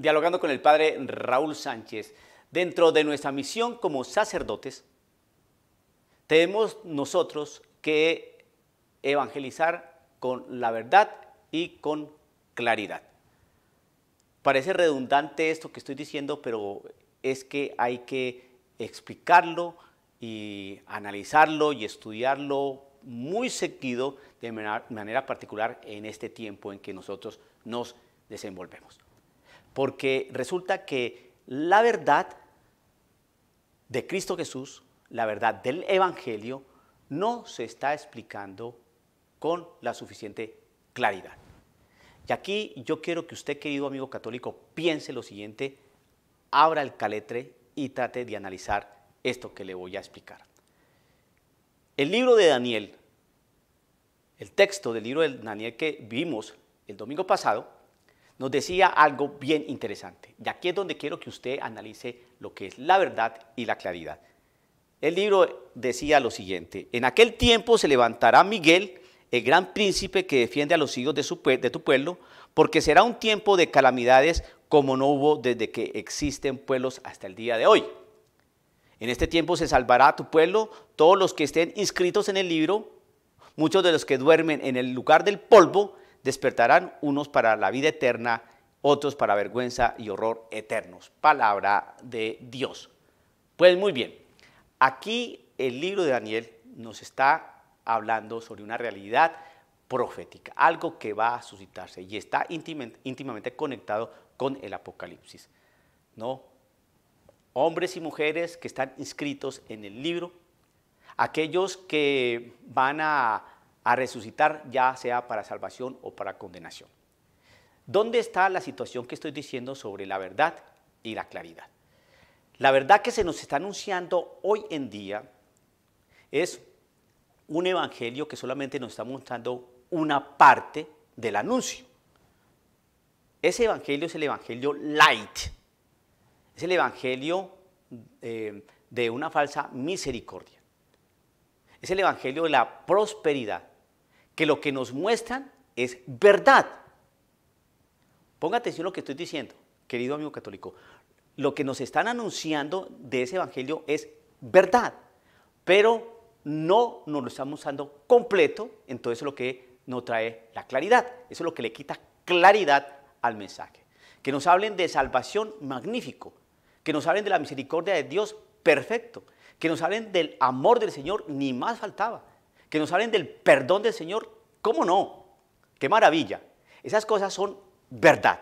dialogando con el padre Raúl Sánchez. Dentro de nuestra misión como sacerdotes, tenemos nosotros que evangelizar con la verdad y con claridad. Parece redundante esto que estoy diciendo, pero es que hay que explicarlo y analizarlo y estudiarlo muy seguido de manera particular en este tiempo en que nosotros nos desenvolvemos porque resulta que la verdad de Cristo Jesús, la verdad del Evangelio, no se está explicando con la suficiente claridad. Y aquí yo quiero que usted, querido amigo católico, piense lo siguiente, abra el caletre y trate de analizar esto que le voy a explicar. El libro de Daniel, el texto del libro de Daniel que vimos el domingo pasado, nos decía algo bien interesante. Y aquí es donde quiero que usted analice lo que es la verdad y la claridad. El libro decía lo siguiente, en aquel tiempo se levantará Miguel, el gran príncipe que defiende a los hijos de, de tu pueblo, porque será un tiempo de calamidades como no hubo desde que existen pueblos hasta el día de hoy. En este tiempo se salvará a tu pueblo todos los que estén inscritos en el libro, muchos de los que duermen en el lugar del polvo despertarán unos para la vida eterna, otros para vergüenza y horror eternos. Palabra de Dios. Pues muy bien, aquí el libro de Daniel nos está hablando sobre una realidad profética, algo que va a suscitarse y está íntimamente, conectado con el Apocalipsis. ¿no? Hombres y mujeres que están inscritos en el libro, aquellos que van a a resucitar ya sea para salvación o para condenación. ¿Dónde está la situación que estoy diciendo sobre la verdad y la claridad? La verdad que se nos está anunciando hoy en día es un evangelio que solamente nos está mostrando una parte del anuncio. Ese evangelio es el evangelio light, es el evangelio eh, de una falsa misericordia, es el evangelio de la prosperidad, que lo que nos muestran es verdad. Ponga atención a lo que estoy diciendo, querido amigo católico. Lo que nos están anunciando de ese evangelio es verdad, pero no nos lo están mostrando completo, entonces es lo que no trae la claridad, eso es lo que le quita claridad al mensaje. Que nos hablen de salvación magnífico, que nos hablen de la misericordia de Dios perfecto, que nos hablen del amor del Señor, ni más faltaba, que nos hablen del perdón del Señor, ¿cómo no? ¡Qué maravilla! Esas cosas son verdad.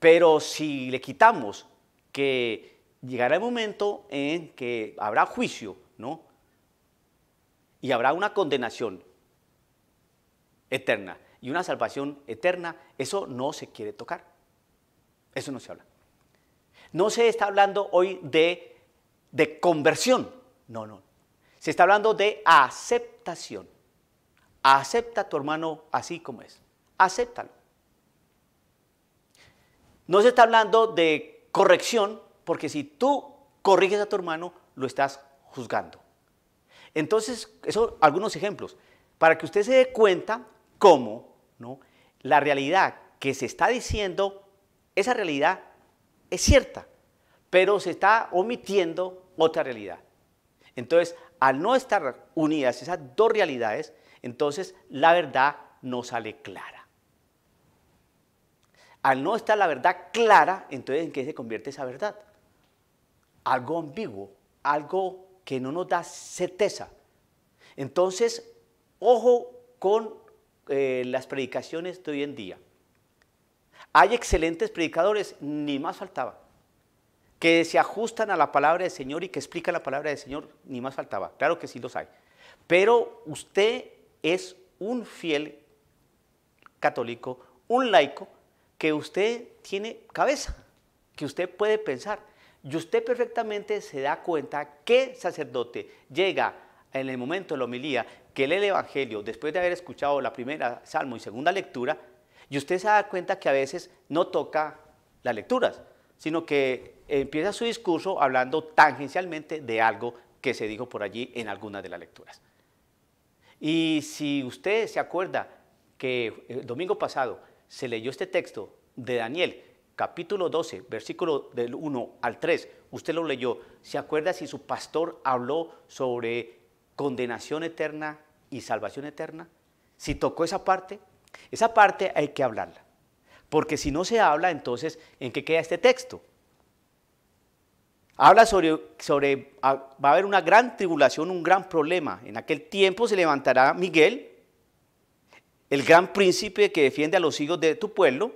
Pero si le quitamos que llegará el momento en que habrá juicio, ¿no? Y habrá una condenación eterna y una salvación eterna, eso no se quiere tocar. Eso no se habla. No se está hablando hoy de, conversión. No, no, se está hablando de aceptación. Acepta a tu hermano así como es. Acéptalo. No se está hablando de corrección, porque si tú corriges a tu hermano, lo estás juzgando. Entonces, eso algunos ejemplos para que usted se dé cuenta cómo, ¿no? La realidad que se está diciendo, esa realidad es cierta, pero se está omitiendo otra realidad. Entonces, al no estar unidas esas dos realidades, entonces la verdad no sale clara. Al no estar la verdad clara, entonces ¿en qué se convierte esa verdad? Algo ambiguo, algo que no nos da certeza. Entonces, ojo con eh, las predicaciones de hoy en día. Hay excelentes predicadores, ni más faltaba que se ajustan a la palabra del Señor y que explican la palabra del Señor, ni más faltaba. Claro que sí los hay. Pero usted es un fiel católico, un laico, que usted tiene cabeza, que usted puede pensar. Y usted perfectamente se da cuenta que sacerdote llega en el momento de la homilía, que lee el Evangelio, después de haber escuchado la primera salmo y segunda lectura, y usted se da cuenta que a veces no toca las lecturas, sino que empieza su discurso hablando tangencialmente de algo que se dijo por allí en alguna de las lecturas. Y si usted se acuerda que eh, el domingo pasado se leyó este texto de Daniel, capítulo 12, versículo del 1 al 3, usted lo leyó, ¿se acuerda si su pastor habló sobre condenación eterna y salvación eterna? Si tocó esa parte, esa parte hay que hablarla, porque si no se habla, entonces, ¿en qué queda este texto? Habla sobre, ah, va a haber una gran tribulación, un gran problema. En aquel tiempo se levantará Miguel, el gran príncipe que defiende a los hijos de tu pueblo,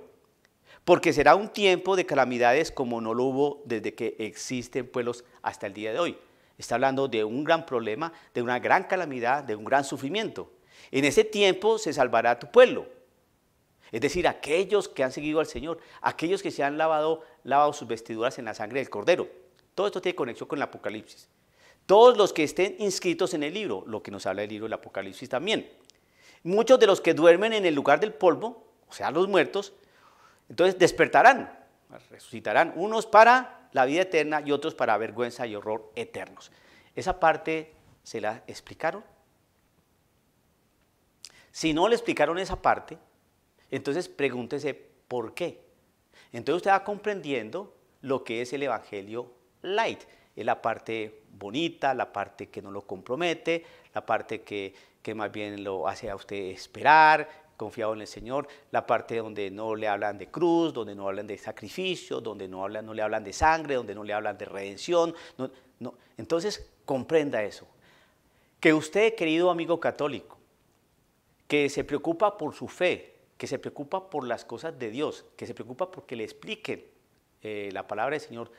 porque será un tiempo de calamidades como no lo hubo desde que existen pueblos hasta el día de hoy. Está hablando de un gran problema, de una gran calamidad, de un gran sufrimiento. En ese tiempo se salvará tu pueblo. Es decir, aquellos que han seguido al Señor, aquellos que se han lavado, lavado sus vestiduras en la sangre del Cordero. Todo esto tiene conexión con el Apocalipsis. Todos los que estén inscritos en el libro, lo que nos habla el libro del Apocalipsis también. Muchos de los que duermen en el lugar del polvo, o sea, los muertos, entonces despertarán, resucitarán, unos para la vida eterna y otros para vergüenza y horror eternos. Esa parte se la explicaron. Si no le explicaron esa parte, entonces pregúntese por qué. Entonces usted va comprendiendo lo que es el Evangelio light. Es la parte bonita, la parte que no lo compromete, la parte que, más bien lo hace a usted esperar, confiado en el Señor, la parte donde no le hablan de cruz, donde no hablan de sacrificio, donde no, hablan, no le hablan de sangre, donde no le hablan de redención. Entonces, comprenda eso. Que usted, querido amigo católico, que se preocupa por su fe, que se preocupa por las cosas de Dios, que se preocupa porque le expliquen eh, la palabra del Señor,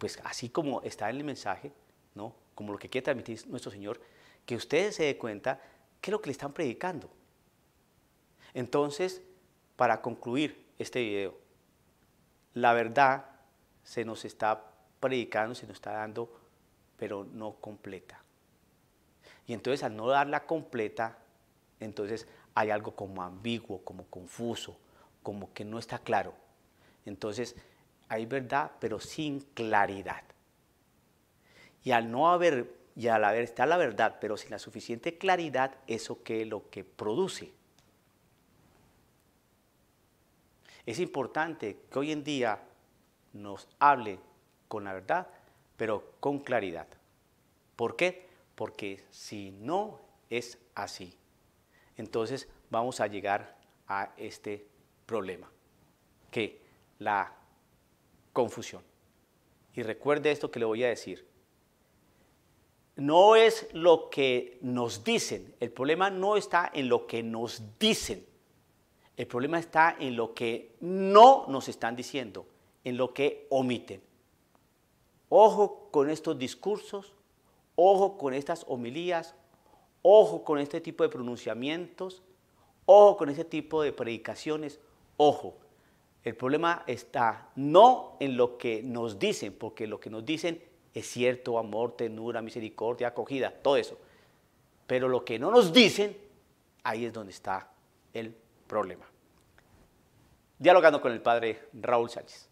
pues así como está en el mensaje, ¿no? como lo que quiere transmitir nuestro Señor, que ustedes se den cuenta qué es lo que le están predicando. Entonces, para concluir este video, la verdad se nos está predicando, se nos está dando, pero no completa. Y entonces al no darla completa, entonces hay algo como ambiguo, como confuso, como que no está claro. Entonces hay verdad, pero sin claridad. Y al no haber, y al haber está la verdad, pero sin la suficiente claridad, eso que es lo que produce. Es importante que hoy en día nos hable con la verdad, pero con claridad. ¿Por qué? Porque si no es así, entonces vamos a llegar a este problema, que la confusión. Y recuerde esto que le voy a decir. No es lo que nos dicen, el problema no está en lo que nos dicen, el problema está en lo que no nos están diciendo, en lo que omiten. Ojo con estos discursos, ojo con estas homilías, ojo con este tipo de pronunciamientos, ojo con este tipo de predicaciones, ojo. El problema está no en lo que nos dicen, porque lo que nos dicen es cierto, amor, tenura, misericordia, acogida, todo eso. Pero lo que no nos dicen, ahí es donde está el problema. Dialogando con el padre Raúl Sánchez.